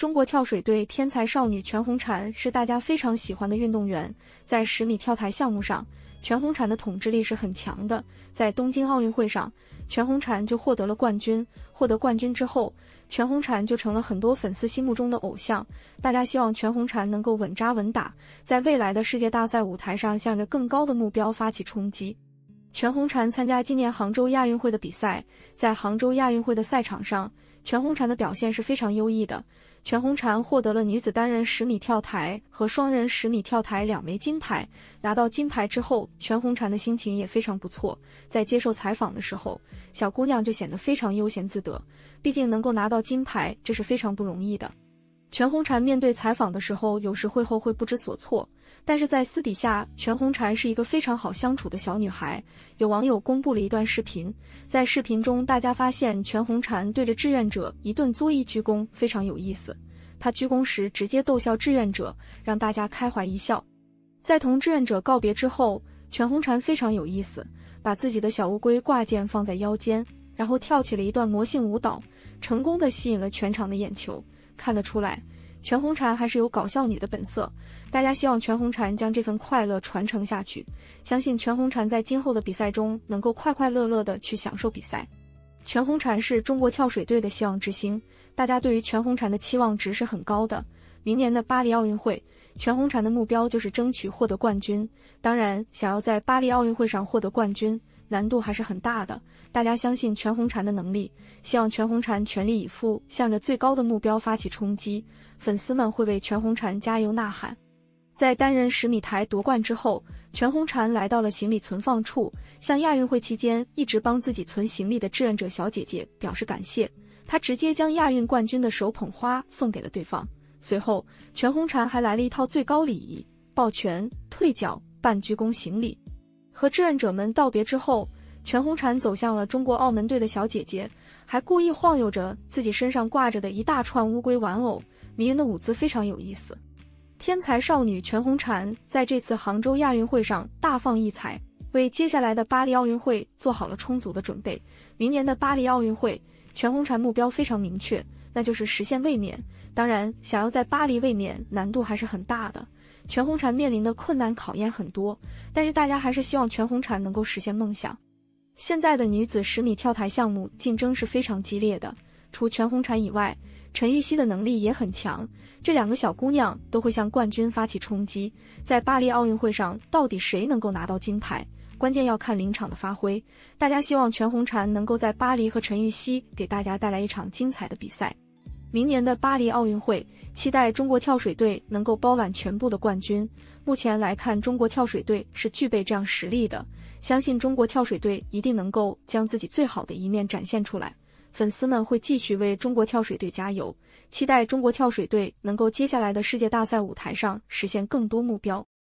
中国跳水队天才少女全红婵是大家非常喜欢的运动员，在十米跳台项目上，全红婵的统治力是很强的。在东京奥运会上，全红婵就获得了冠军。获得冠军之后，全红婵就成了很多粉丝心目中的偶像。大家希望全红婵能够稳扎稳打，在未来的世界大赛舞台上，向着更高的目标发起冲击。全红婵参加今年杭州亚运会的比赛，在杭州亚运会的赛场上，全红婵的表现是非常优异的。全红婵获得了女子单人十米跳台和双人十米跳台两枚金牌。拿到金牌之后，全红婵的心情也非常不错。在接受采访的时候，小姑娘就显得非常悠闲自得。毕竟能够拿到金牌，这是非常不容易的。全红婵面对采访的时候，有时会后会不知所措，但是在私底下，全红婵是一个非常好相处的小女孩。有网友公布了一段视频，在视频中，大家发现全红婵对着志愿者一顿作揖鞠躬，非常有意思。她鞠躬时直接逗笑志愿者，让大家开怀一笑。在同志愿者告别之后，全红婵非常有意思，把自己的小乌龟挂件放在腰间，然后跳起了一段魔性舞蹈，成功的吸引了全场的眼球。看得出来，全红婵还是有搞笑女的本色。大家希望全红婵将这份快乐传承下去，相信全红婵在今后的比赛中能够快快乐乐的去享受比赛。全红婵是中国跳水队的希望之星，大家对于全红婵的期望值是很高的。明年的巴黎奥运会，全红婵的目标就是争取获得冠军。当然，想要在巴黎奥运会上获得冠军。难度还是很大的，大家相信全红婵的能力，希望全红婵全力以赴，向着最高的目标发起冲击。粉丝们会为全红婵加油呐喊。在单人十米台夺冠之后，全红婵来到了行李存放处，向亚运会期间一直帮自己存行李的志愿者小姐姐表示感谢。她直接将亚运冠军的手捧花送给了对方。随后，全红婵还来了一套最高礼仪：抱拳、退脚、半鞠躬行礼。和志愿者们道别之后，全红婵走向了中国澳门队的小姐姐，还故意晃悠着自己身上挂着的一大串乌龟玩偶，迷人的舞姿非常有意思。天才少女全红婵在这次杭州亚运会上大放异彩，为接下来的巴黎奥运会做好了充足的准备。明年的巴黎奥运会，全红婵目标非常明确，那就是实现卫冕。当然，想要在巴黎卫冕难度还是很大的。全红婵面临的困难考验很多，但是大家还是希望全红婵能够实现梦想。现在的女子十米跳台项目竞争是非常激烈的，除全红婵以外，陈芋汐的能力也很强，这两个小姑娘都会向冠军发起冲击。在巴黎奥运会上，到底谁能够拿到金牌？关键要看临场的发挥。大家希望全红婵能够在巴黎和陈芋汐给大家带来一场精彩的比赛。明年的巴黎奥运会，期待中国跳水队能够包揽全部的冠军。目前来看，中国跳水队是具备这样实力的，相信中国跳水队一定能够将自己最好的一面展现出来。粉丝们会继续为中国跳水队加油，期待中国跳水队能够接下来的世界大赛舞台上实现更多目标。